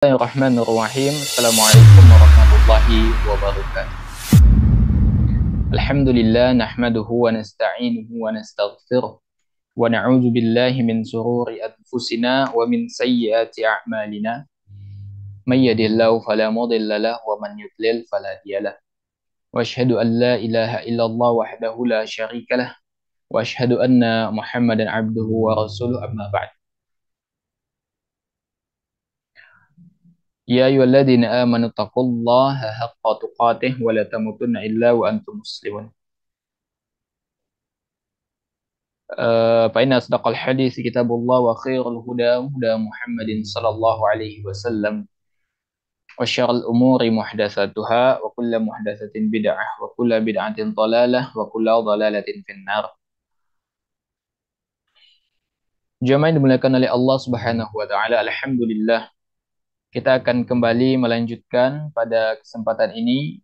الله الرحمن الرحيم السلام عليكم ورحمة الله وبركاته الحمد لله نحمده ونستعينه ونستغفره ونعوذ بالله من شرور أنفسنا ومن سيئات أعمالنا من يهد الله فلا مضل له ومن يضلل فلا هادي له وأشهد أن لا إله إلا الله وحده لا شريك له وأشهد أن محمدا عبده ورسوله أما بعد يا أيها الذين آمنوا اتقوا الله حق تقاته ولا تموتن إلا وأنتم مسلمون آه، فإن أصدق الحديث كتاب الله وخير الهدى هدى محمد صلى الله عليه وسلم وشر الأمور محدثاتها وكل محدثة بدعة وكل بدعة ضلالة وكل ضلالة في النار Jemaah yang dimuliakan oleh Allah Subhanahu wa taala, alhamdulillah Kita akan kembali melanjutkan pada kesempatan ini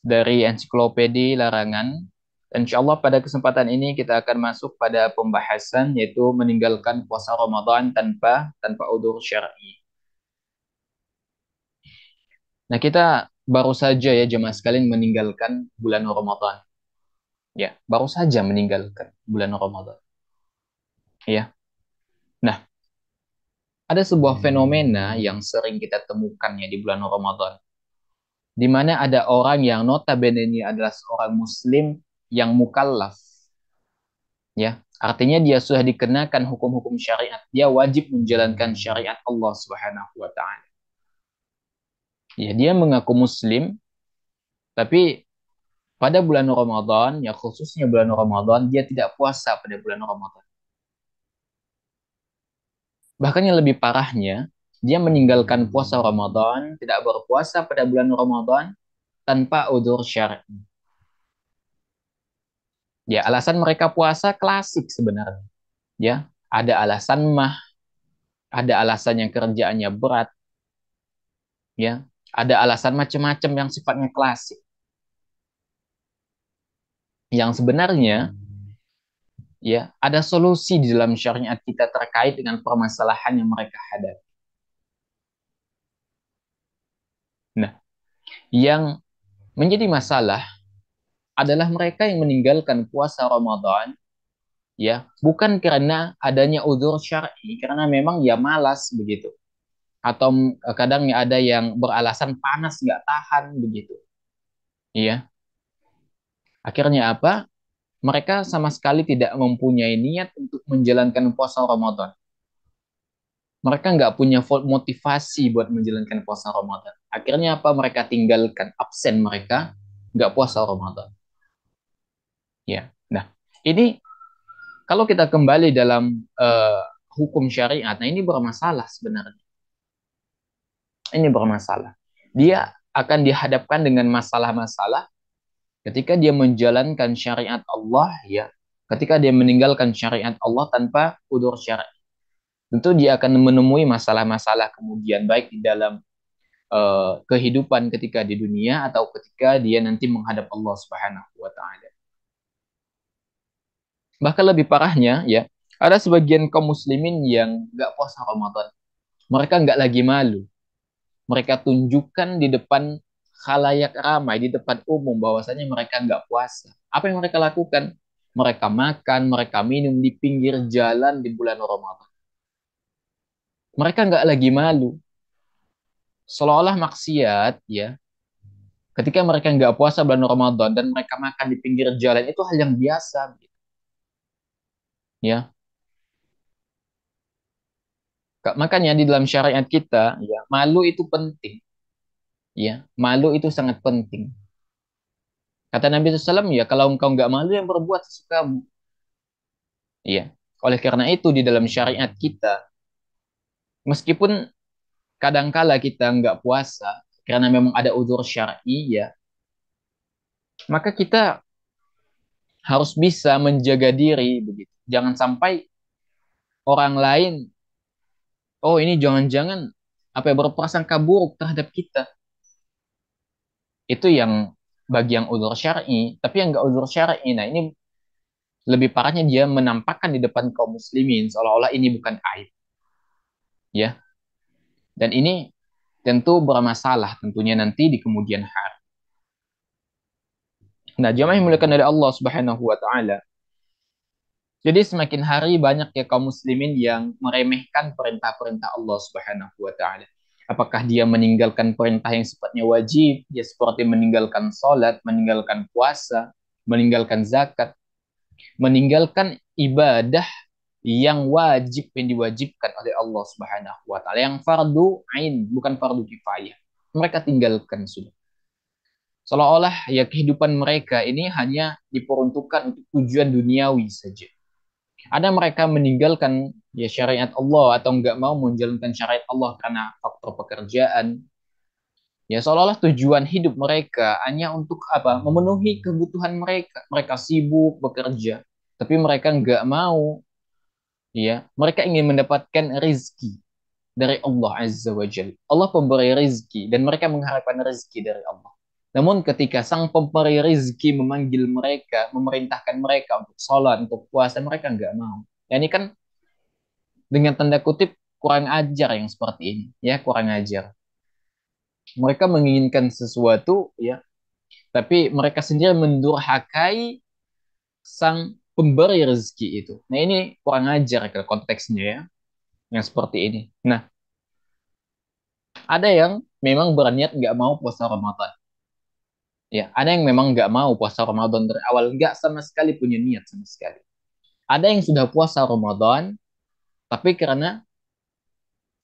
dari ensiklopedi larangan. Insya Allah pada kesempatan ini kita akan masuk pada pembahasan yaitu meninggalkan puasa Ramadan tanpa tanpa udur syar'i. Nah, kita baru saja ya jemaah sekalian meninggalkan bulan Ramadan. Ya, baru saja meninggalkan bulan Ramadan. Ya ada sebuah hmm. fenomena yang sering kita temukan ya di bulan Ramadan. Di mana ada orang yang notabene ini adalah seorang muslim yang mukallaf. Ya, artinya dia sudah dikenakan hukum-hukum syariat. Dia wajib menjalankan syariat Allah Subhanahu wa taala. Ya, dia mengaku muslim tapi pada bulan Ramadan, ya khususnya bulan Ramadan, dia tidak puasa pada bulan Ramadan Bahkan yang lebih parahnya, dia meninggalkan puasa Ramadan, tidak berpuasa pada bulan Ramadan tanpa udur syar'i. Ya, alasan mereka puasa klasik sebenarnya. Ya, ada alasan mah, ada alasan yang kerjaannya berat. Ya, ada alasan macam-macam yang sifatnya klasik. Yang sebenarnya ya ada solusi di dalam syariat kita terkait dengan permasalahan yang mereka hadapi. Nah, yang menjadi masalah adalah mereka yang meninggalkan puasa Ramadan ya, bukan karena adanya uzur syar'i, karena memang ya malas begitu. Atau eh, kadang ya ada yang beralasan panas nggak tahan begitu. Iya. Akhirnya apa? mereka sama sekali tidak mempunyai niat untuk menjalankan puasa Ramadan. Mereka nggak punya motivasi buat menjalankan puasa Ramadan. Akhirnya apa? Mereka tinggalkan, absen mereka, nggak puasa Ramadan. Ya, nah ini kalau kita kembali dalam uh, hukum syariat, nah ini bermasalah sebenarnya. Ini bermasalah. Dia akan dihadapkan dengan masalah-masalah ketika dia menjalankan syariat Allah ya ketika dia meninggalkan syariat Allah tanpa udur syariat tentu dia akan menemui masalah-masalah kemudian baik di dalam uh, kehidupan ketika di dunia atau ketika dia nanti menghadap Allah Subhanahu wa taala bahkan lebih parahnya ya ada sebagian kaum muslimin yang nggak puasa Ramadan mereka nggak lagi malu mereka tunjukkan di depan khalayak ramai di depan umum bahwasanya mereka nggak puasa. Apa yang mereka lakukan? Mereka makan, mereka minum di pinggir jalan di bulan Ramadan. Mereka nggak lagi malu. Seolah-olah maksiat ya. Ketika mereka nggak puasa bulan Ramadan dan mereka makan di pinggir jalan itu hal yang biasa. Gitu. Ya, Makanya di dalam syariat kita, ya, malu itu penting ya malu itu sangat penting kata Nabi SAW ya kalau engkau nggak malu yang berbuat sesukamu ya oleh karena itu di dalam syariat kita meskipun kadangkala kita nggak puasa karena memang ada udur syar'i ya maka kita harus bisa menjaga diri begitu jangan sampai orang lain oh ini jangan-jangan apa ya, berprasangka buruk terhadap kita itu yang bagi yang udur syar'i, tapi yang enggak udur syar'i. Nah, ini lebih parahnya dia menampakkan di depan kaum muslimin seolah-olah ini bukan aib. Ya. Dan ini tentu bermasalah tentunya nanti di kemudian hari. Nah, jamaah yang dimuliakan dari Allah Subhanahu wa taala. Jadi semakin hari banyak ya kaum muslimin yang meremehkan perintah-perintah Allah Subhanahu wa taala. Apakah dia meninggalkan perintah yang sifatnya wajib, Dia seperti meninggalkan sholat, meninggalkan puasa, meninggalkan zakat, meninggalkan ibadah yang wajib yang diwajibkan oleh Allah Subhanahu wa taala yang fardu ain bukan fardu kifayah mereka tinggalkan sudah seolah-olah ya kehidupan mereka ini hanya diperuntukkan untuk tujuan duniawi saja ada mereka meninggalkan ya syariat Allah atau nggak mau menjalankan syariat Allah karena faktor pekerjaan ya seolah-olah tujuan hidup mereka hanya untuk apa memenuhi kebutuhan mereka mereka sibuk bekerja tapi mereka nggak mau ya mereka ingin mendapatkan rezeki dari Allah azza Wajalla Allah pemberi rezeki dan mereka mengharapkan rezeki dari Allah namun ketika sang pemberi rezeki memanggil mereka, memerintahkan mereka untuk sholat, untuk puasa, mereka nggak mau. Ya ini kan dengan tanda kutip kurang ajar yang seperti ini, ya kurang ajar. Mereka menginginkan sesuatu, ya, tapi mereka sendiri mendurhakai sang pemberi rezeki itu. Nah ini kurang ajar ke konteksnya ya, yang seperti ini. Nah, ada yang memang berniat nggak mau puasa Ramadan Ya, ada yang memang nggak mau puasa Ramadan dari awal, nggak sama sekali punya niat sama sekali. Ada yang sudah puasa Ramadan, tapi karena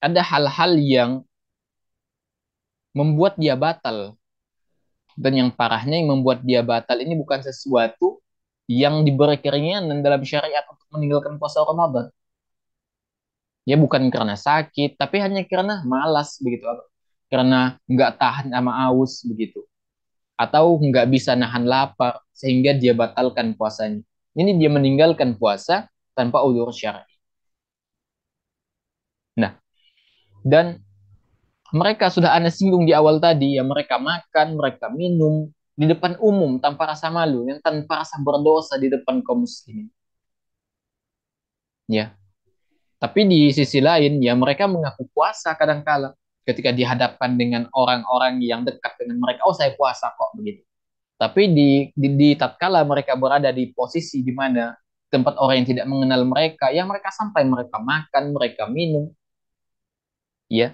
ada hal-hal yang membuat dia batal. Dan yang parahnya yang membuat dia batal ini bukan sesuatu yang diberi keringanan dalam syariat untuk meninggalkan puasa Ramadan. Ya bukan karena sakit, tapi hanya karena malas begitu. Karena nggak tahan sama aus begitu atau nggak bisa nahan lapar sehingga dia batalkan puasanya. Ini dia meninggalkan puasa tanpa udur syar'i. Nah, dan mereka sudah Anda singgung di awal tadi, ya mereka makan, mereka minum di depan umum tanpa rasa malu, yang tanpa rasa berdosa di depan kaum muslimin. Ya. Tapi di sisi lain, ya mereka mengaku puasa kadang kala ketika dihadapkan dengan orang-orang yang dekat dengan mereka oh saya puasa kok begitu tapi di di, di tatkala mereka berada di posisi di mana tempat orang yang tidak mengenal mereka yang mereka sampai mereka makan mereka minum ya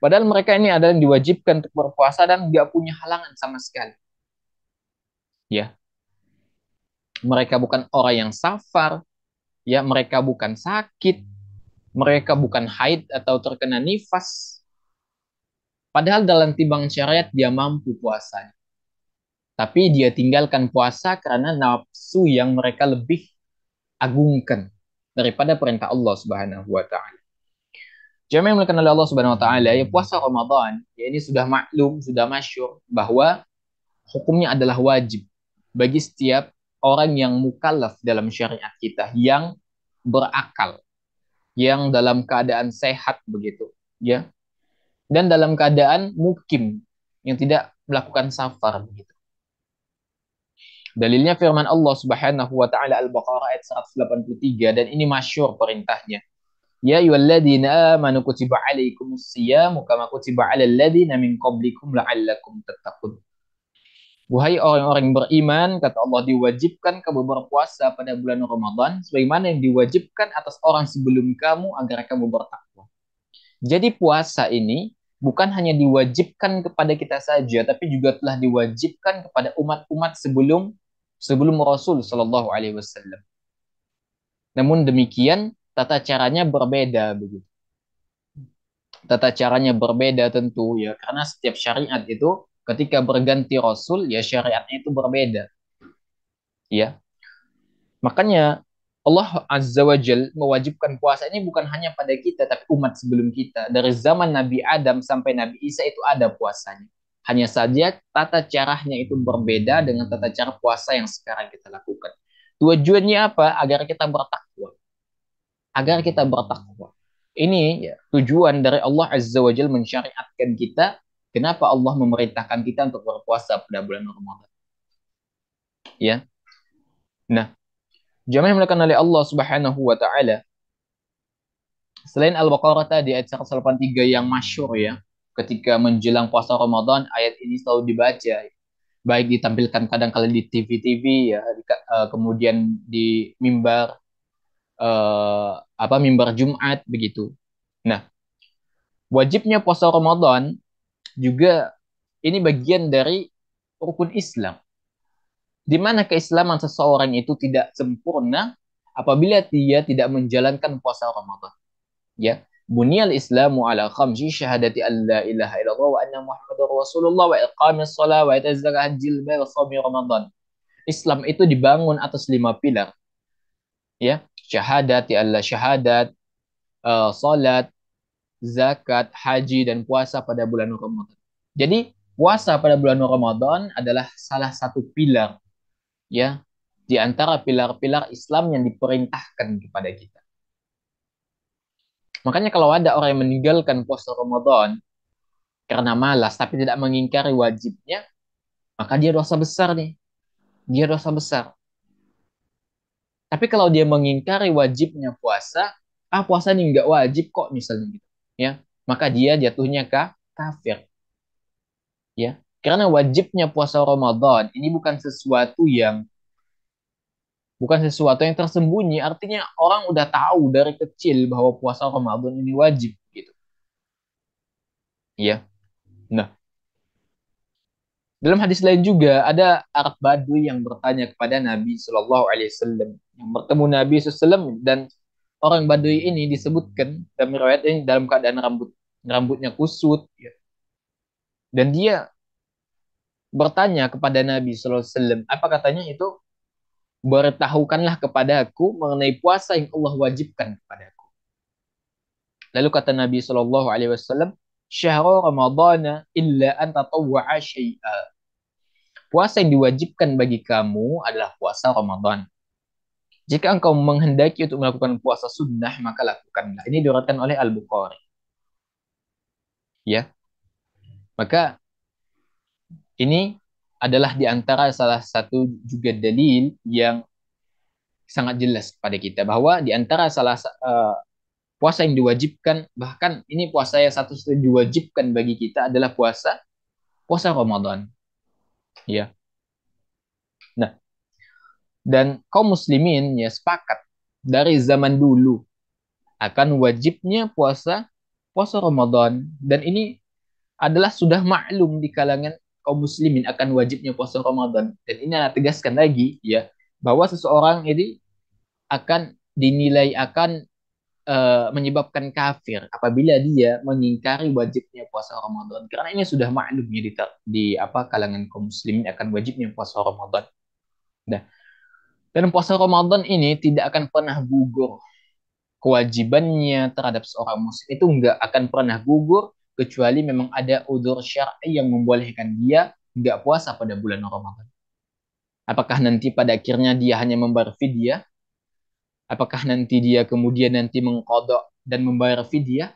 padahal mereka ini adalah diwajibkan untuk berpuasa dan nggak punya halangan sama sekali ya mereka bukan orang yang safar ya mereka bukan sakit mereka bukan haid atau terkena nifas Padahal dalam timbangan syariat dia mampu puasa. Tapi dia tinggalkan puasa karena nafsu yang mereka lebih agungkan daripada perintah Allah Subhanahu wa taala. Jamaah yang dikenal Allah Subhanahu wa taala, ya puasa Ramadan, ya ini sudah maklum, sudah masyur bahwa hukumnya adalah wajib bagi setiap orang yang mukallaf dalam syariat kita yang berakal, yang dalam keadaan sehat begitu, ya dan dalam keadaan mukim yang tidak melakukan safar begitu. Dalilnya firman Allah Subhanahu wa taala Al-Baqarah ayat 183 dan ini masyhur perintahnya. Ya ayyuhalladzina amanu kutiba alaikumus siyamu kama kutiba alal ladzina min qablikum la'allakum tattaqun. Wahai orang-orang beriman, kata Allah diwajibkan kamu berpuasa pada bulan Ramadan sebagaimana yang diwajibkan atas orang sebelum kamu agar kamu bertakwa. Jadi puasa ini bukan hanya diwajibkan kepada kita saja tapi juga telah diwajibkan kepada umat-umat sebelum sebelum Rasul Shallallahu alaihi wasallam. Namun demikian tata caranya berbeda begitu. Tata caranya berbeda tentu ya karena setiap syariat itu ketika berganti rasul ya syariatnya itu berbeda. Ya. Makanya Allah Azza wa Jal mewajibkan puasa ini bukan hanya pada kita tapi umat sebelum kita. Dari zaman Nabi Adam sampai Nabi Isa itu ada puasanya. Hanya saja tata caranya itu berbeda dengan tata cara puasa yang sekarang kita lakukan. Tujuannya apa? Agar kita bertakwa. Agar kita bertakwa. Ini ya, tujuan dari Allah Azza wa Jal mensyariatkan kita. Kenapa Allah memerintahkan kita untuk berpuasa pada bulan Ramadan? Ya. Nah, Jamaah yang dimuliakan oleh Allah Subhanahu wa taala. Selain Al-Baqarah tadi ayat 183 yang masyur ya, ketika menjelang puasa Ramadan ayat ini selalu dibaca. Baik ditampilkan kadang kala di TV-TV ya, eh, kemudian di mimbar eh, apa mimbar Jumat begitu. Nah, wajibnya puasa Ramadan juga ini bagian dari rukun Islam di mana keislaman seseorang itu tidak sempurna apabila dia tidak menjalankan puasa Ramadan. Ya, bunyal Islamu ala khamsi syahadati an la ilaha illallah wa anna muhammadur Rasulullah wa iqamis shalah wa itaz zakahil wa shaumi Ramadan. Islam itu dibangun atas lima pilar. Ya, syahadati alla syahadat, uh, salat, zakat, haji dan puasa pada bulan Ramadan. Jadi, puasa pada bulan Ramadan adalah salah satu pilar ya di antara pilar-pilar Islam yang diperintahkan kepada kita. Makanya kalau ada orang yang meninggalkan puasa Ramadan karena malas tapi tidak mengingkari wajibnya, maka dia dosa besar nih. Dia dosa besar. Tapi kalau dia mengingkari wajibnya puasa, ah puasa ini nggak wajib kok misalnya gitu, ya maka dia jatuhnya ke kafir, ya karena wajibnya puasa Ramadan ini bukan sesuatu yang bukan sesuatu yang tersembunyi. Artinya orang udah tahu dari kecil bahwa puasa Ramadan ini wajib gitu. Iya. Nah, dalam hadis lain juga ada Arab Badui yang bertanya kepada Nabi Shallallahu Alaihi Wasallam yang bertemu Nabi Wasallam dan orang Badui ini disebutkan dalam riwayat ini dalam keadaan rambut rambutnya kusut ya. dan dia bertanya kepada Nabi Sallallahu Alaihi Wasallam apa katanya itu bertahukanlah kepada aku mengenai puasa yang Allah wajibkan kepada aku. Lalu kata Nabi Shallallahu Alaihi Wasallam, syahrul Ramadhan illa an tatawwa'a syai'a. Puasa yang diwajibkan bagi kamu adalah puasa Ramadan. Jika engkau menghendaki untuk melakukan puasa sunnah, maka lakukanlah. Ini diuratkan oleh Al-Bukhari. Ya. Maka ini adalah di antara salah satu juga dalil yang sangat jelas kepada kita bahwa di antara salah uh, puasa yang diwajibkan bahkan ini puasa yang satu satunya diwajibkan bagi kita adalah puasa puasa Ramadan. Ya. Nah, dan kaum muslimin ya sepakat dari zaman dulu akan wajibnya puasa puasa Ramadan dan ini adalah sudah maklum di kalangan kaum muslimin akan wajibnya puasa Ramadan. Dan ini saya tegaskan lagi ya bahwa seseorang ini akan dinilai akan uh, menyebabkan kafir apabila dia mengingkari wajibnya puasa Ramadan. Karena ini sudah maklum ya di, di apa kalangan kaum muslimin akan wajibnya puasa Ramadan. Nah, dan puasa Ramadan ini tidak akan pernah gugur. Kewajibannya terhadap seorang muslim itu enggak akan pernah gugur kecuali memang ada udur syar'i yang membolehkan dia nggak puasa pada bulan Ramadan. Apakah nanti pada akhirnya dia hanya membayar fidyah? Apakah nanti dia kemudian nanti mengkodok dan membayar fidyah?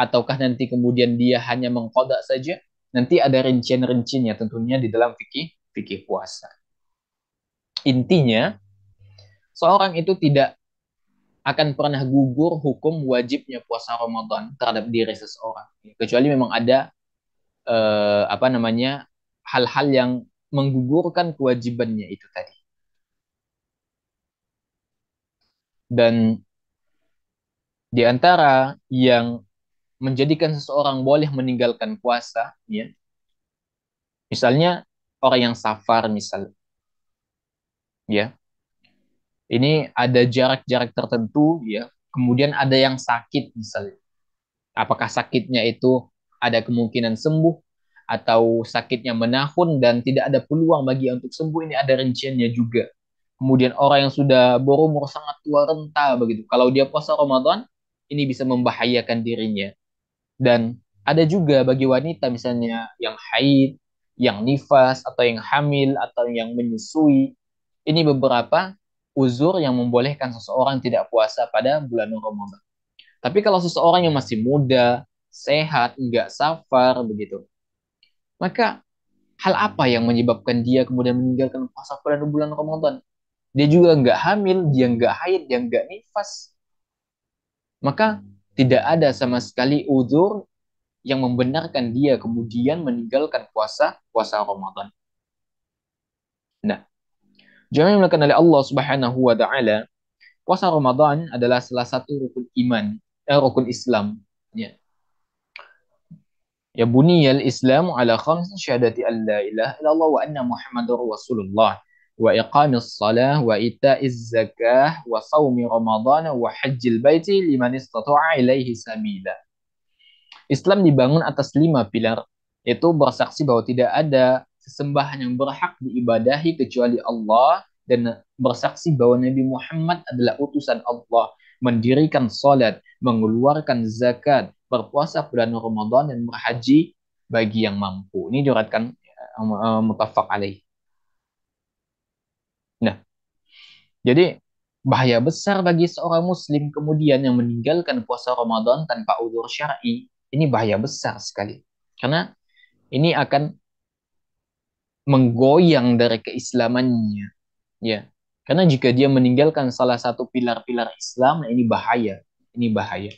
Ataukah nanti kemudian dia hanya mengkodok saja? Nanti ada rincian-rinciannya tentunya di dalam fikih fikih puasa. Intinya, seorang itu tidak akan pernah gugur hukum wajibnya puasa Ramadan terhadap diri seseorang. Kecuali memang ada eh, apa namanya hal-hal yang menggugurkan kewajibannya itu tadi. Dan di antara yang menjadikan seseorang boleh meninggalkan puasa, ya, misalnya orang yang safar misal, ya, ini ada jarak-jarak tertentu ya. Kemudian ada yang sakit misalnya. Apakah sakitnya itu ada kemungkinan sembuh atau sakitnya menahun dan tidak ada peluang bagi yang untuk sembuh ini ada rinciannya juga. Kemudian orang yang sudah berumur sangat tua renta begitu. Kalau dia puasa Ramadan, ini bisa membahayakan dirinya. Dan ada juga bagi wanita misalnya yang haid, yang nifas atau yang hamil atau yang menyusui. Ini beberapa uzur yang membolehkan seseorang tidak puasa pada bulan Ramadan. Tapi kalau seseorang yang masih muda, sehat, nggak safar, begitu. Maka hal apa yang menyebabkan dia kemudian meninggalkan puasa pada bulan Ramadan? Dia juga nggak hamil, dia nggak haid, dia nggak nifas. Maka tidak ada sama sekali uzur yang membenarkan dia kemudian meninggalkan puasa puasa Ramadan. Nah, Jemaah yang dimuliakan oleh Allah Subhanahu wa taala, puasa Ramadan adalah salah satu rukun iman, eh, rukun Islam, ya. Ya buniyal Islam ala khams syahadati an la ilaha illallah wa anna Muhammadar Rasulullah wa iqamis salah wa itaiz zakah wa saumi Ramadan wa hajjil baiti liman istata'a ilaihi sabila. Islam dibangun atas lima pilar, yaitu bersaksi bahwa tidak ada sesembahan yang berhak diibadahi kecuali Allah dan bersaksi bahwa Nabi Muhammad adalah utusan Allah, mendirikan salat, mengeluarkan zakat, berpuasa bulan Ramadan dan berhaji bagi yang mampu. Ini diratkan eh, uh, eh, mutafak alaih. Nah, jadi bahaya besar bagi seorang muslim kemudian yang meninggalkan puasa Ramadan tanpa udur syar'i. Ini bahaya besar sekali. Karena ini akan menggoyang dari keislamannya. Ya. Karena jika dia meninggalkan salah satu pilar-pilar Islam, nah ini bahaya. Ini bahaya.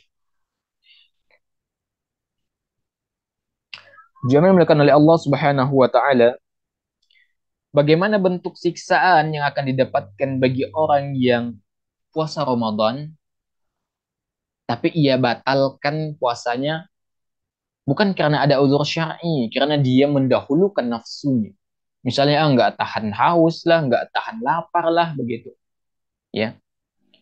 Jaminan melakukan oleh Allah Subhanahu wa taala bagaimana bentuk siksaan yang akan didapatkan bagi orang yang puasa Ramadan tapi ia batalkan puasanya bukan karena ada uzur syar'i, karena dia mendahulukan nafsunya. Misalnya ah, nggak tahan haus lah, nggak tahan lapar lah begitu. Ya,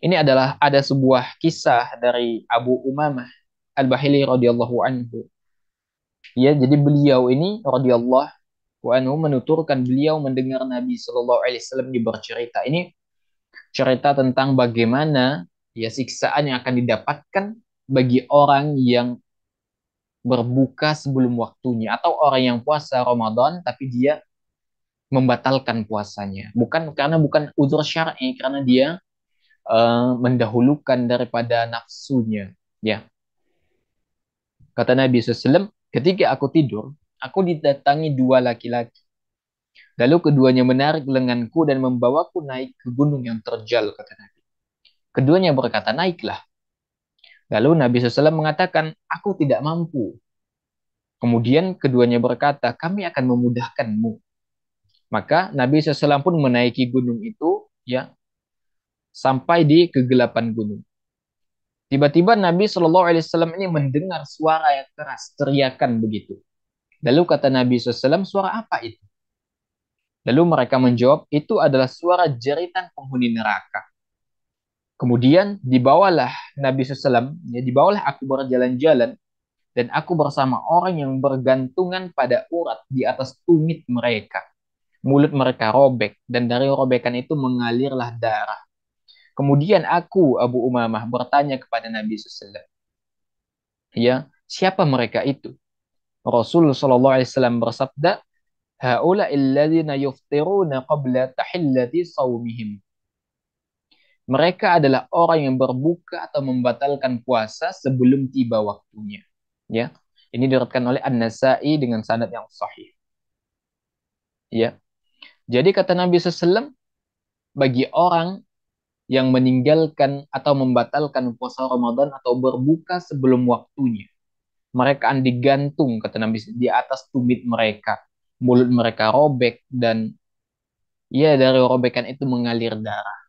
ini adalah ada sebuah kisah dari Abu Umamah Al-Bahili radhiyallahu anhu. Ya, jadi beliau ini radhiyallahu anhu menuturkan beliau mendengar Nabi Shallallahu alaihi wasallam bercerita. Ini cerita tentang bagaimana ya siksaan yang akan didapatkan bagi orang yang berbuka sebelum waktunya atau orang yang puasa Ramadan tapi dia membatalkan puasanya. Bukan karena bukan uzur syar'i karena dia uh, mendahulukan daripada nafsunya, ya. Kata Nabi SAW, ketika aku tidur, aku didatangi dua laki-laki. Lalu keduanya menarik lenganku dan membawaku naik ke gunung yang terjal, kata Nabi. Keduanya berkata, naiklah. Lalu Nabi SAW mengatakan, aku tidak mampu. Kemudian keduanya berkata, kami akan memudahkanmu. Maka Nabi SAW pun menaiki gunung itu ya sampai di kegelapan gunung. Tiba-tiba Nabi SAW ini mendengar suara yang keras, teriakan begitu. Lalu kata Nabi SAW, suara apa itu? Lalu mereka menjawab, itu adalah suara jeritan penghuni neraka. Kemudian dibawalah Nabi SAW, ya, dibawalah aku berjalan-jalan, dan aku bersama orang yang bergantungan pada urat di atas tumit mereka mulut mereka robek, dan dari robekan itu mengalirlah darah. Kemudian aku, Abu Umamah, bertanya kepada Nabi SAW, ya, siapa mereka itu? Rasul SAW bersabda, Haula illadzina yuftiruna qabla tahillati sawmihim Mereka adalah orang yang berbuka atau membatalkan puasa sebelum tiba waktunya. Ya. Ini diriwayatkan oleh An-Nasa'i dengan sanad yang sahih. Ya. Jadi kata Nabi SAW, bagi orang yang meninggalkan atau membatalkan puasa Ramadan atau berbuka sebelum waktunya, mereka akan digantung kata Nabi di atas tumit mereka, mulut mereka robek dan ya dari robekan itu mengalir darah.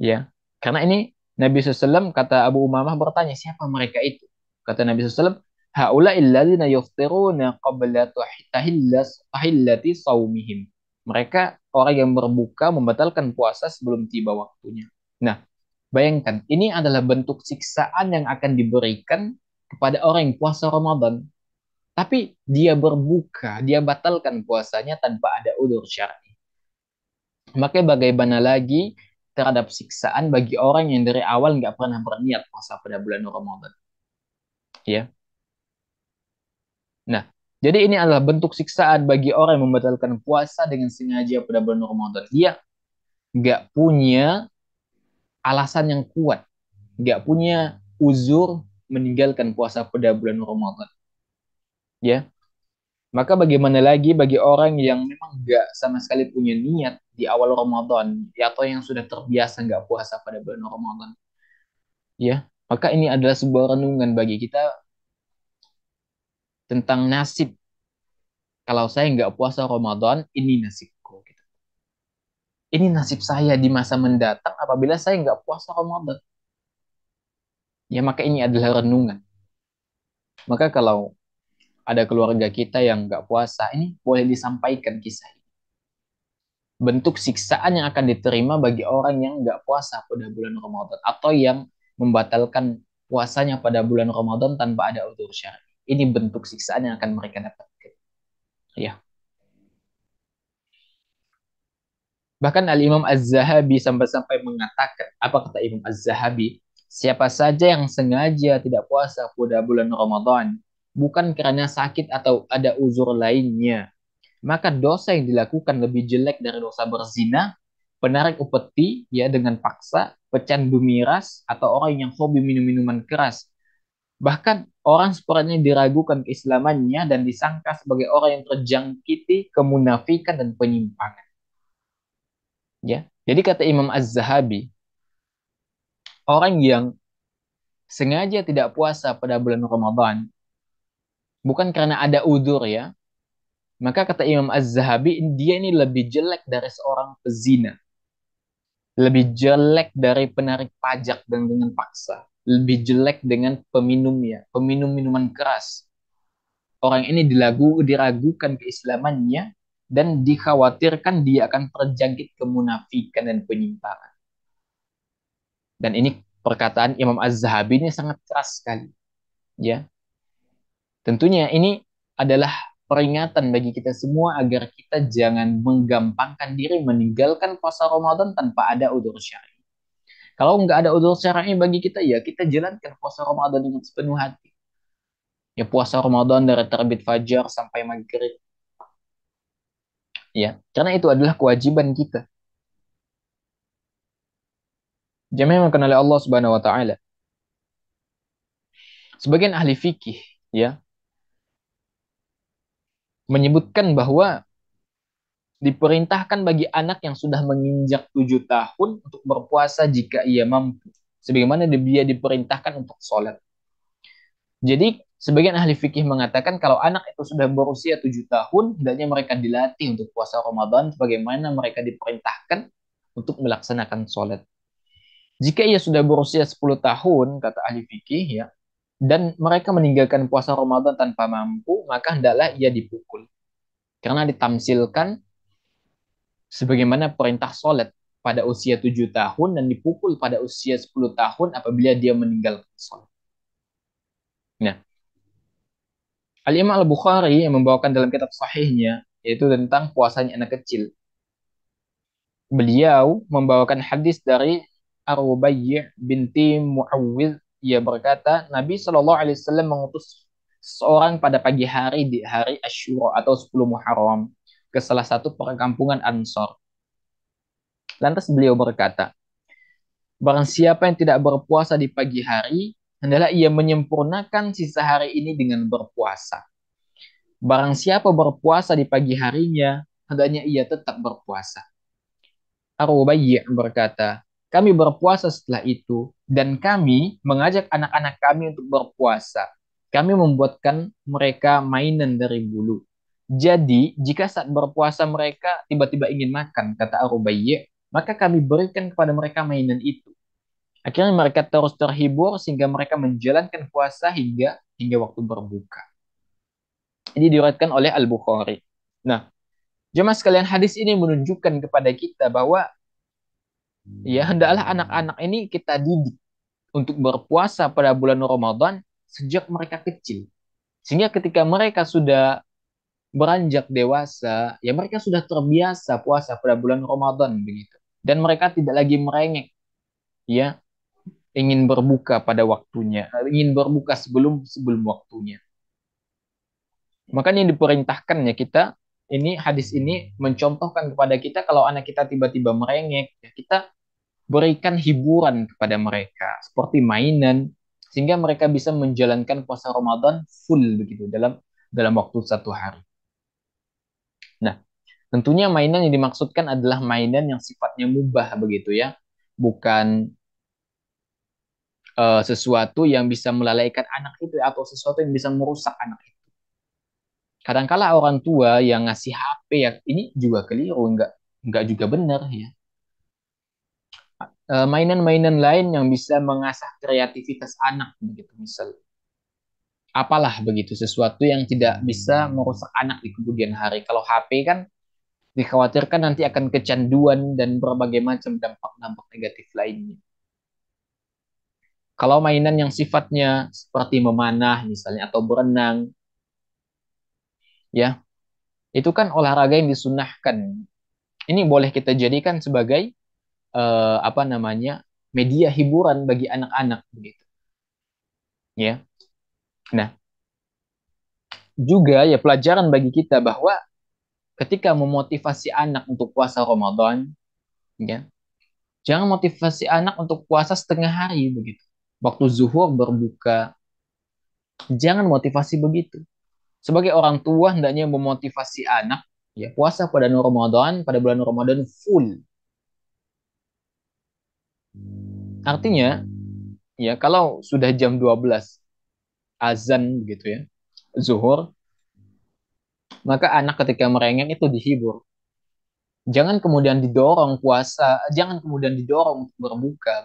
Ya, karena ini Nabi SAW kata Abu Umamah bertanya siapa mereka itu? Kata Nabi SAW, haula illadzina yuftiruna qabla tahillati saumihim mereka orang yang berbuka membatalkan puasa sebelum tiba waktunya. Nah, bayangkan ini adalah bentuk siksaan yang akan diberikan kepada orang yang puasa Ramadan. Tapi dia berbuka, dia batalkan puasanya tanpa ada udur syar'i. Maka bagaimana lagi terhadap siksaan bagi orang yang dari awal nggak pernah berniat puasa pada bulan Ramadan. Ya. Nah, jadi ini adalah bentuk siksaan bagi orang yang membatalkan puasa dengan sengaja pada bulan Ramadan. Dia nggak punya alasan yang kuat, nggak punya uzur meninggalkan puasa pada bulan Ramadan. Ya, maka bagaimana lagi bagi orang yang memang nggak sama sekali punya niat di awal Ramadan, ya, atau yang sudah terbiasa nggak puasa pada bulan Ramadan. Ya, maka ini adalah sebuah renungan bagi kita tentang nasib. Kalau saya nggak puasa Ramadan, ini nasibku. Gitu. Ini nasib saya di masa mendatang apabila saya nggak puasa Ramadan. Ya maka ini adalah renungan. Maka kalau ada keluarga kita yang nggak puasa, ini boleh disampaikan kisah ini. Bentuk siksaan yang akan diterima bagi orang yang nggak puasa pada bulan Ramadan atau yang membatalkan puasanya pada bulan Ramadan tanpa ada udur syar'i ini bentuk siksaan yang akan mereka dapatkan. Ya. Bahkan Al-Imam Az-Zahabi sampai-sampai mengatakan, apa kata Imam Az-Zahabi? Siapa saja yang sengaja tidak puasa pada bulan Ramadan, bukan karena sakit atau ada uzur lainnya, maka dosa yang dilakukan lebih jelek dari dosa berzina, penarik upeti ya dengan paksa, pecandu miras, atau orang yang hobi minum-minuman keras. Bahkan orang sepertinya diragukan keislamannya dan disangka sebagai orang yang terjangkiti kemunafikan dan penyimpangan. Ya. Jadi kata Imam Az-Zahabi, orang yang sengaja tidak puasa pada bulan Ramadan bukan karena ada udur ya. Maka kata Imam Az-Zahabi, dia ini lebih jelek dari seorang pezina. Lebih jelek dari penarik pajak dan dengan paksa lebih jelek dengan peminum ya, peminum minuman keras. Orang ini dilagu, diragukan keislamannya dan dikhawatirkan dia akan terjangkit kemunafikan dan penyimpangan. Dan ini perkataan Imam Az-Zahabi ini sangat keras sekali. Ya. Tentunya ini adalah peringatan bagi kita semua agar kita jangan menggampangkan diri meninggalkan puasa Ramadan tanpa ada udur syar'i. Kalau nggak ada udzur syar'i bagi kita, ya kita jalankan puasa Ramadan dengan sepenuh hati. Ya puasa Ramadan dari terbit fajar sampai maghrib. Ya, karena itu adalah kewajiban kita. Jemaah yang oleh Allah Subhanahu wa taala. Sebagian ahli fikih ya menyebutkan bahwa diperintahkan bagi anak yang sudah menginjak tujuh tahun untuk berpuasa jika ia mampu, sebagaimana dia diperintahkan untuk sholat. Jadi, sebagian ahli fikih mengatakan kalau anak itu sudah berusia tujuh tahun, hendaknya mereka dilatih untuk puasa Ramadan sebagaimana mereka diperintahkan untuk melaksanakan sholat. Jika ia sudah berusia sepuluh tahun, kata ahli fikih, ya, dan mereka meninggalkan puasa Ramadan tanpa mampu, maka hendaklah ia dipukul. Karena ditamsilkan sebagaimana perintah solat pada usia tujuh tahun dan dipukul pada usia 10 tahun apabila dia meninggal solat. Nah, Al-Imam Al-Bukhari yang membawakan dalam kitab sahihnya yaitu tentang puasanya anak kecil. Beliau membawakan hadis dari ar binti Mu'awwid ia berkata Nabi Shallallahu alaihi wasallam mengutus seorang pada pagi hari di hari Asyura atau 10 Muharram ke salah satu perkampungan Ansor. Lantas beliau berkata, Barang siapa yang tidak berpuasa di pagi hari, hendaklah ia menyempurnakan sisa hari ini dengan berpuasa. Barang siapa berpuasa di pagi harinya, hendaknya ia tetap berpuasa. ar berkata, kami berpuasa setelah itu, dan kami mengajak anak-anak kami untuk berpuasa. Kami membuatkan mereka mainan dari bulu. Jadi, jika saat berpuasa mereka tiba-tiba ingin makan, kata Arubaye, maka kami berikan kepada mereka mainan itu. Akhirnya mereka terus terhibur sehingga mereka menjalankan puasa hingga hingga waktu berbuka. Ini diriwayatkan oleh Al-Bukhari. Nah, jemaah sekalian hadis ini menunjukkan kepada kita bahwa ya hendaklah anak-anak ini kita didik untuk berpuasa pada bulan Ramadan sejak mereka kecil. Sehingga ketika mereka sudah beranjak dewasa, ya mereka sudah terbiasa puasa pada bulan Ramadan begitu. Dan mereka tidak lagi merengek, ya ingin berbuka pada waktunya, ingin berbuka sebelum sebelum waktunya. Makanya ya kita ini hadis ini mencontohkan kepada kita kalau anak kita tiba-tiba merengek, ya kita berikan hiburan kepada mereka seperti mainan sehingga mereka bisa menjalankan puasa Ramadan full begitu dalam dalam waktu satu hari. Nah, tentunya mainan yang dimaksudkan adalah mainan yang sifatnya mubah begitu ya, bukan uh, sesuatu yang bisa melalaikan anak itu atau sesuatu yang bisa merusak anak itu. Kadangkala orang tua yang ngasih HP ya ini juga keliru, enggak nggak juga benar ya eh, mainan-mainan lain yang bisa mengasah kreativitas anak begitu misalnya apalah begitu sesuatu yang tidak hmm. bisa merusak anak di kemudian hari. Kalau HP kan dikhawatirkan nanti akan kecanduan dan berbagai macam dampak-dampak negatif lainnya. Kalau mainan yang sifatnya seperti memanah misalnya atau berenang, ya itu kan olahraga yang disunahkan. Ini boleh kita jadikan sebagai eh, apa namanya media hiburan bagi anak-anak begitu. Ya, Nah, juga ya pelajaran bagi kita bahwa ketika memotivasi anak untuk puasa Ramadan, ya, jangan motivasi anak untuk puasa setengah hari begitu. Waktu zuhur berbuka, jangan motivasi begitu. Sebagai orang tua hendaknya memotivasi anak ya puasa pada bulan Ramadan, pada bulan Ramadan full. Artinya, ya kalau sudah jam 12 azan gitu ya zuhur maka anak ketika merengek itu dihibur jangan kemudian didorong puasa jangan kemudian didorong berbuka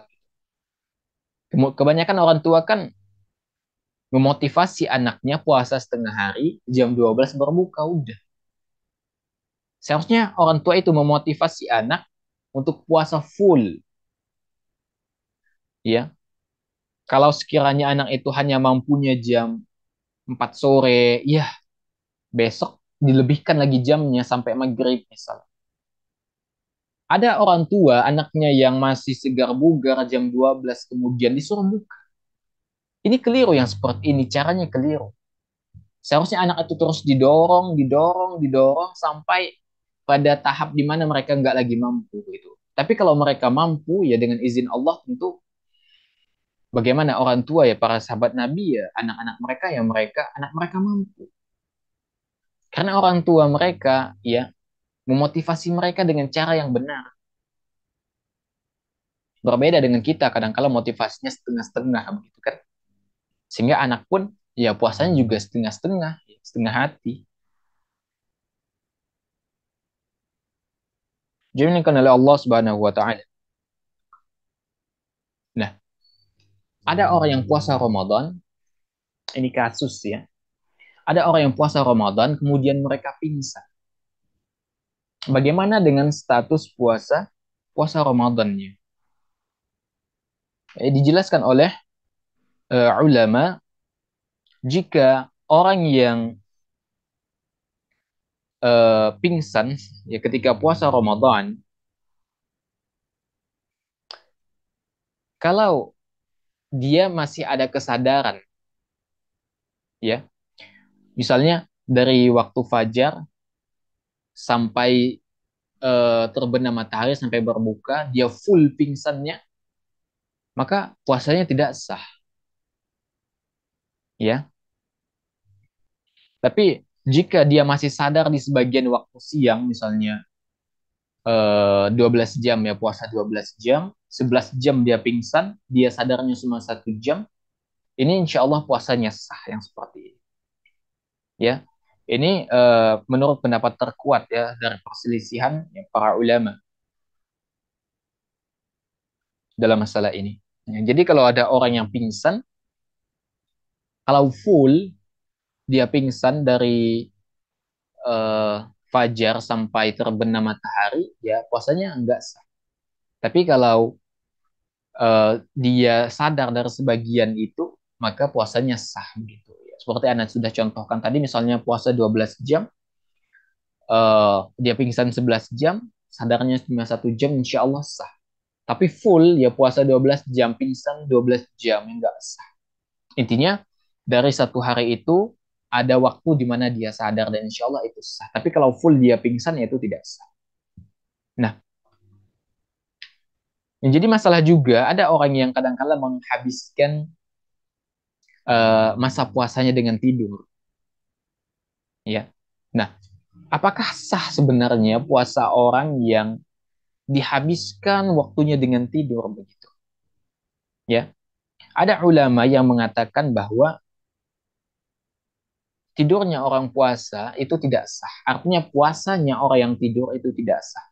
kebanyakan orang tua kan memotivasi anaknya puasa setengah hari, jam 12 berbuka udah. Seharusnya orang tua itu memotivasi anak untuk puasa full. Ya, kalau sekiranya anak itu hanya mampunya jam 4 sore, ya besok dilebihkan lagi jamnya sampai maghrib misalnya. Ada orang tua anaknya yang masih segar bugar jam 12 kemudian disuruh buka. Ini keliru yang seperti ini, caranya keliru. Seharusnya anak itu terus didorong, didorong, didorong sampai pada tahap di mana mereka nggak lagi mampu gitu. Tapi kalau mereka mampu ya dengan izin Allah tentu bagaimana orang tua ya para sahabat Nabi ya anak-anak mereka ya mereka anak mereka mampu karena orang tua mereka ya memotivasi mereka dengan cara yang benar berbeda dengan kita kadang-kala motivasinya setengah-setengah begitu kan sehingga anak pun ya puasanya juga setengah-setengah setengah hati Jadi ini oleh Allah Subhanahu wa taala ada hmm. orang yang puasa Ramadan, ini kasus ya. Ada orang yang puasa Ramadan, kemudian mereka pingsan. Bagaimana dengan status puasa puasa Ramadannya? Eh, dijelaskan oleh uh, ulama jika orang yang uh, pingsan ya ketika puasa Ramadan kalau dia masih ada kesadaran. Ya. Misalnya dari waktu fajar sampai eh, terbenam matahari sampai berbuka, dia full pingsannya, maka puasanya tidak sah. Ya. Tapi jika dia masih sadar di sebagian waktu siang misalnya 12 eh, jam ya puasa 12 jam, 11 jam dia pingsan, dia sadarnya cuma satu jam. Ini insya Allah puasanya sah yang seperti ini. Ya, ini uh, menurut pendapat terkuat ya dari perselisihan ya, para ulama dalam masalah ini. Ya, jadi kalau ada orang yang pingsan, kalau full dia pingsan dari uh, fajar sampai terbenam matahari, ya puasanya enggak sah. Tapi kalau uh, dia sadar dari sebagian itu, maka puasanya sah gitu. Ya, seperti Anda sudah contohkan tadi, misalnya puasa 12 jam, uh, dia pingsan 11 jam, sadarnya cuma satu jam, insya Allah sah. Tapi full, ya puasa 12 jam, pingsan 12 jam, enggak sah. Intinya, dari satu hari itu, ada waktu di mana dia sadar dan insya Allah itu sah. Tapi kalau full dia pingsan ya itu tidak sah. Nah, jadi masalah juga ada orang yang kadang-kala menghabiskan uh, masa puasanya dengan tidur. Ya. Nah, apakah sah sebenarnya puasa orang yang dihabiskan waktunya dengan tidur begitu? Ya. Ada ulama yang mengatakan bahwa tidurnya orang puasa itu tidak sah. Artinya puasanya orang yang tidur itu tidak sah.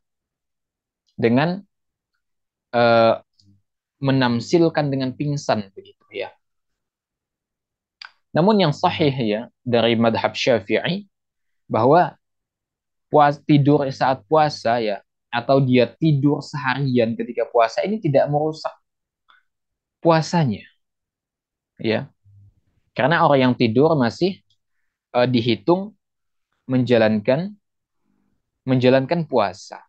Dengan uh, menamsilkan dengan pingsan begitu ya. Namun yang sahih ya dari madhab syafi'i bahwa puas tidur saat puasa ya atau dia tidur seharian ketika puasa ini tidak merusak puasanya ya karena orang yang tidur masih uh, dihitung menjalankan menjalankan puasa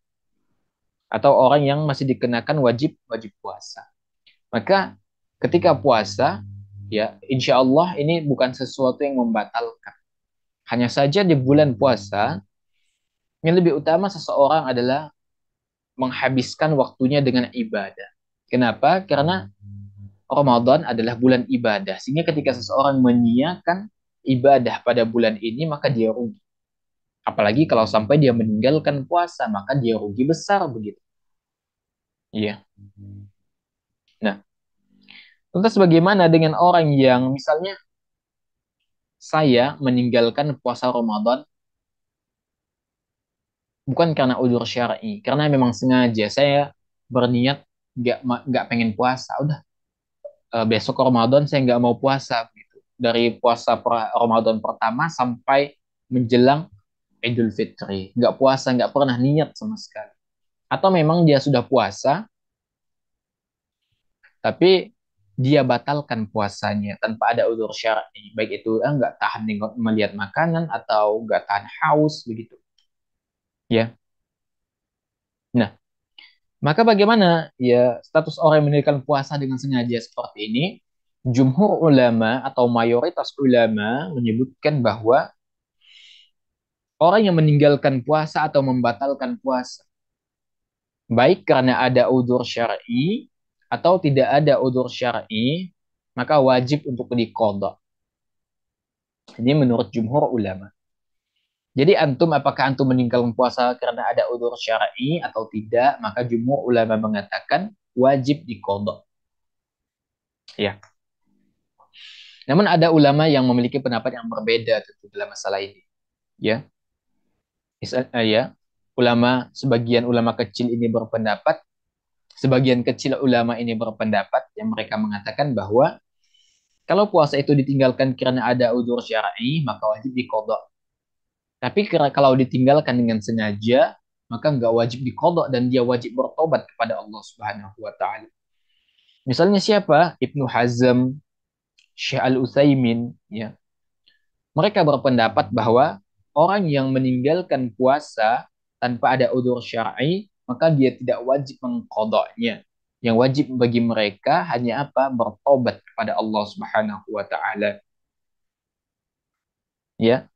atau orang yang masih dikenakan wajib wajib puasa. Maka ketika puasa ya insya Allah ini bukan sesuatu yang membatalkan. Hanya saja di bulan puasa yang lebih utama seseorang adalah menghabiskan waktunya dengan ibadah. Kenapa? Karena Ramadan adalah bulan ibadah. Sehingga ketika seseorang menyiakan ibadah pada bulan ini maka dia rugi. Apalagi kalau hmm. sampai dia meninggalkan puasa maka dia rugi besar begitu. Iya. Hmm. Nah, lantas bagaimana dengan orang yang misalnya saya meninggalkan puasa Ramadan bukan karena udur syar'i, karena memang sengaja saya berniat nggak nggak pengen puasa, udah eh, besok Ramadan saya nggak mau puasa, dari puasa Ramadan pertama sampai menjelang Idul Fitri. Nggak puasa, nggak pernah niat sama sekali. Atau memang dia sudah puasa, tapi dia batalkan puasanya tanpa ada udur syar'i. Baik itu eh, tahan melihat makanan atau nggak tahan haus, begitu. Ya. Nah, maka bagaimana ya status orang yang mendirikan puasa dengan sengaja seperti ini? jumhur ulama atau mayoritas ulama menyebutkan bahwa orang yang meninggalkan puasa atau membatalkan puasa baik karena ada udur syar'i atau tidak ada udur syar'i maka wajib untuk dikodok. Ini menurut jumhur ulama. Jadi antum apakah antum meninggalkan puasa karena ada udur syar'i atau tidak? Maka jumhur ulama mengatakan wajib dikodok. Ya. Namun ada ulama yang memiliki pendapat yang berbeda tentu dalam masalah ini. Ya. Isa, uh, eh, eh, ya. Ulama sebagian ulama kecil ini berpendapat sebagian kecil ulama ini berpendapat yang mereka mengatakan bahwa kalau puasa itu ditinggalkan karena ada udur syar'i maka wajib dikodok. Tapi kalau ditinggalkan dengan sengaja maka nggak wajib dikodok dan dia wajib bertobat kepada Allah Subhanahu wa taala. Misalnya siapa? Ibnu Hazm, Syekh Al-Utsaimin ya. Mereka berpendapat bahwa orang yang meninggalkan puasa tanpa ada udur syar'i maka dia tidak wajib mengkodoknya. Yang wajib bagi mereka hanya apa? Bertobat kepada Allah Subhanahu wa taala. Ya.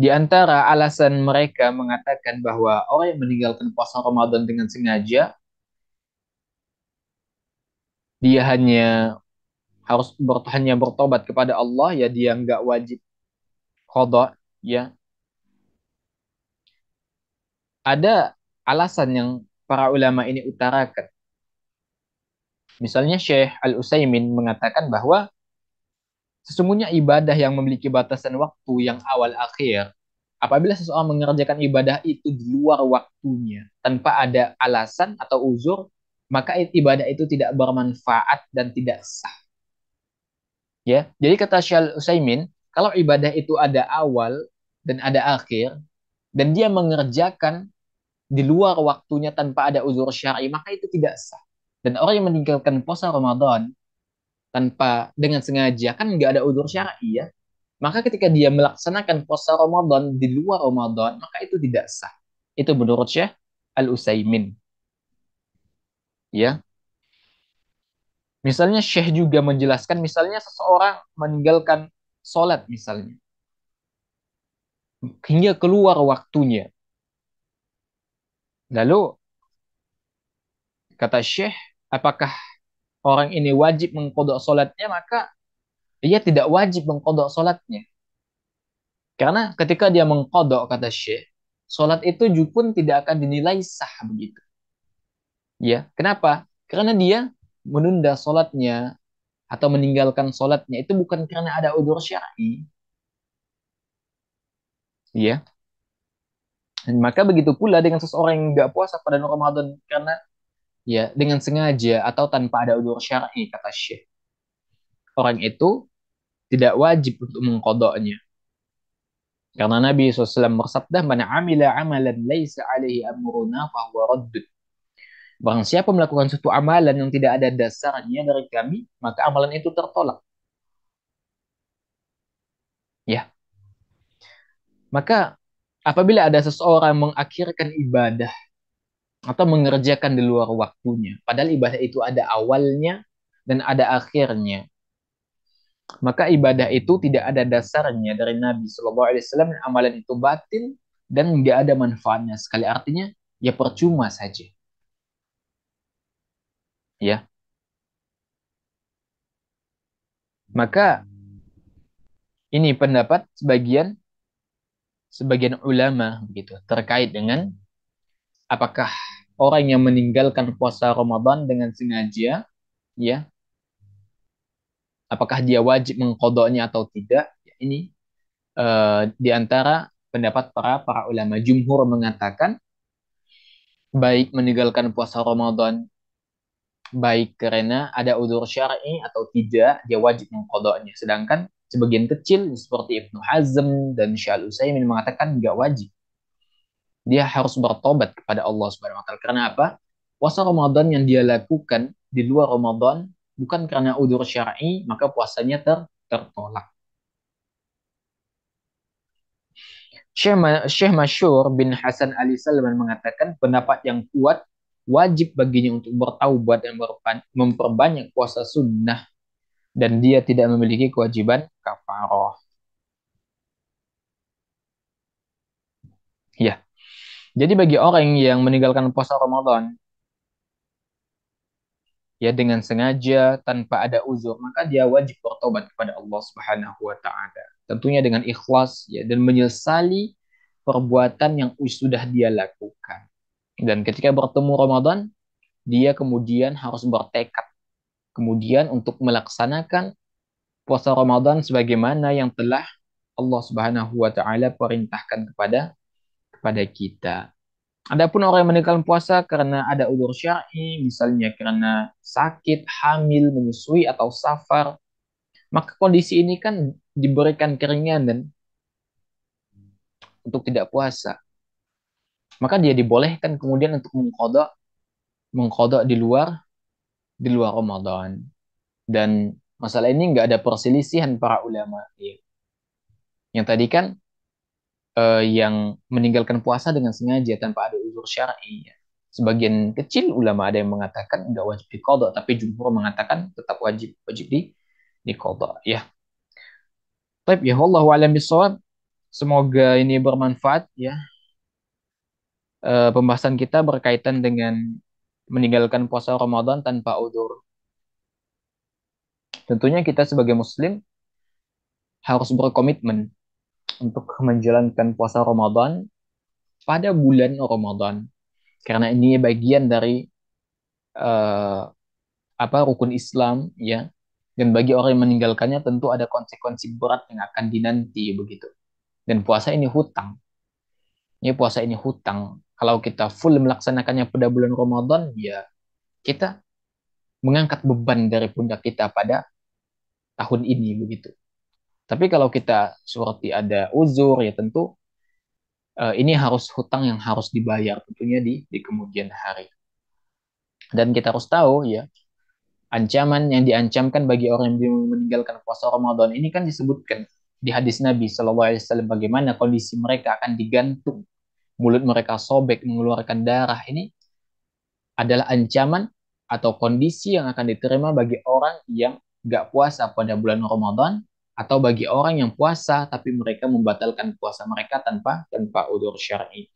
Di antara alasan mereka mengatakan bahwa orang yang meninggalkan puasa Ramadan dengan sengaja dia hanya harus ber, bertobat kepada Allah ya dia nggak wajib kodok ya ada alasan yang para ulama ini utarakan misalnya Syekh Al Utsaimin mengatakan bahwa sesungguhnya ibadah yang memiliki batasan waktu yang awal akhir apabila seseorang mengerjakan ibadah itu di luar waktunya tanpa ada alasan atau uzur maka ibadah itu tidak bermanfaat dan tidak sah Ya, jadi kata Syal Usaimin, kalau ibadah itu ada awal dan ada akhir dan dia mengerjakan di luar waktunya tanpa ada uzur syar'i, maka itu tidak sah. Dan orang yang meninggalkan puasa Ramadan tanpa dengan sengaja kan nggak ada uzur syar'i ya. Maka ketika dia melaksanakan puasa Ramadan di luar Ramadan, maka itu tidak sah. Itu menurut Syekh al Usaimin Ya. Misalnya Syekh juga menjelaskan misalnya seseorang meninggalkan sholat misalnya. Hingga keluar waktunya. Lalu kata Syekh, apakah orang ini wajib mengkodok sholatnya? Maka ia tidak wajib mengkodok sholatnya. Karena ketika dia mengkodok kata Syekh, sholat itu pun tidak akan dinilai sah begitu. Ya, kenapa? Karena dia menunda sholatnya atau meninggalkan sholatnya itu bukan karena ada udur syar'i. Iya. Dan maka begitu pula dengan seseorang yang tidak puasa pada Ramadan karena ya dengan sengaja atau tanpa ada udur syar'i kata Syekh. Orang itu tidak wajib untuk mengkodoknya. Karena Nabi SAW bersabda, "Man amila amalan laysa alaihi amruna fahuwa raddud." Barang siapa melakukan suatu amalan yang tidak ada dasarnya dari kami, maka amalan itu tertolak. Ya. Maka apabila ada seseorang mengakhirkan ibadah atau mengerjakan di luar waktunya, padahal ibadah itu ada awalnya dan ada akhirnya. Maka ibadah itu tidak ada dasarnya dari Nabi Shallallahu Alaihi Wasallam. Amalan itu batin dan tidak ada manfaatnya sekali. Artinya ya percuma saja ya. Maka ini pendapat sebagian sebagian ulama begitu terkait dengan apakah orang yang meninggalkan puasa Ramadan dengan sengaja ya apakah dia wajib mengkodoknya atau tidak ya, ini uh, di pendapat para para ulama jumhur mengatakan baik meninggalkan puasa Ramadan baik karena ada udur syar'i atau tidak dia wajib mengkodoknya sedangkan sebagian kecil seperti Ibnu Hazm dan Syal Utsaimin mengatakan nggak wajib dia harus bertobat kepada Allah Subhanahu wa taala karena apa puasa Ramadan yang dia lakukan di luar Ramadan bukan karena udur syar'i maka puasanya ter tertolak Syekh Masyur bin Hasan Ali Salman mengatakan pendapat yang kuat wajib baginya untuk bertaubat dan memperbanyak puasa sunnah dan dia tidak memiliki kewajiban kafaroh. Ya. Jadi bagi orang yang meninggalkan puasa Ramadan ya dengan sengaja tanpa ada uzur, maka dia wajib bertobat kepada Allah Subhanahu wa taala. Tentunya dengan ikhlas ya dan menyesali perbuatan yang sudah dia lakukan. Dan ketika bertemu Ramadan, dia kemudian harus bertekad kemudian untuk melaksanakan puasa Ramadan sebagaimana yang telah Allah Subhanahu wa taala perintahkan kepada kepada kita. Adapun orang yang meninggalkan puasa karena ada udur syar'i, misalnya karena sakit, hamil, menyusui atau safar, maka kondisi ini kan diberikan keringanan untuk tidak puasa maka dia dibolehkan kemudian untuk mengkodok mengkodok di luar di luar Ramadan dan masalah ini nggak ada perselisihan para ulama iya. yang tadi kan eh, yang meninggalkan puasa dengan sengaja tanpa ada uzur syar'i sebagian kecil ulama ada yang mengatakan nggak wajib dikodok tapi jumhur mengatakan tetap wajib wajib di dikodok ya tapi ya Allah Semoga ini bermanfaat ya uh, pembahasan kita berkaitan dengan meninggalkan puasa Ramadan tanpa udur. Tentunya kita sebagai muslim harus berkomitmen untuk menjalankan puasa Ramadan pada bulan Ramadan. Karena ini bagian dari uh, apa rukun Islam ya. Dan bagi orang yang meninggalkannya tentu ada konsekuensi berat yang akan dinanti begitu. Dan puasa ini hutang. Ini ya, puasa ini hutang kalau kita full melaksanakannya pada bulan Ramadan, ya kita mengangkat beban dari pundak kita pada tahun ini begitu. Tapi kalau kita seperti ada uzur, ya tentu eh, ini harus hutang yang harus dibayar tentunya di, di kemudian hari. Dan kita harus tahu ya, ancaman yang diancamkan bagi orang yang meninggalkan puasa Ramadan ini kan disebutkan di hadis Nabi Shallallahu Alaihi Wasallam bagaimana kondisi mereka akan digantung mulut mereka sobek, mengeluarkan darah ini adalah ancaman atau kondisi yang akan diterima bagi orang yang gak puasa pada bulan Ramadan atau bagi orang yang puasa tapi mereka membatalkan puasa mereka tanpa tanpa udur syar'i.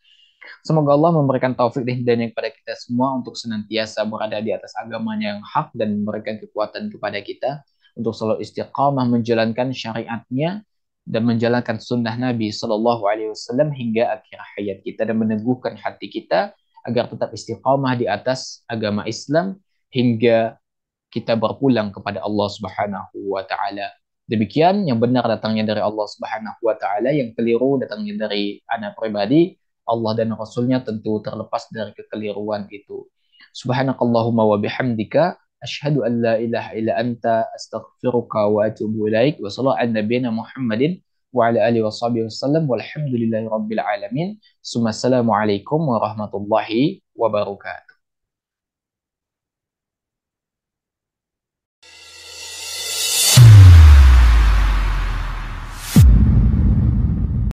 Semoga Allah memberikan taufik dan hidayah kepada kita semua untuk senantiasa berada di atas agamanya yang hak dan memberikan kekuatan kepada kita untuk selalu istiqamah menjalankan syariatnya dan menjalankan sunnah Nabi Shallallahu Alaihi Wasallam hingga akhir hayat kita dan meneguhkan hati kita agar tetap istiqamah di atas agama Islam hingga kita berpulang kepada Allah Subhanahu wa taala. Demikian yang benar datangnya dari Allah Subhanahu wa taala, yang keliru datangnya dari anak pribadi. Allah dan Rasulnya tentu terlepas dari kekeliruan itu. Subhanakallahumma wa bihamdika أشهد أن لا إله إلا أنت أستغفرك وأتوب إليك وصلى على نبينا محمد وعلى آله وصحبه وسلم والحمد لله رب العالمين ثم السلام عليكم ورحمة الله وبركاته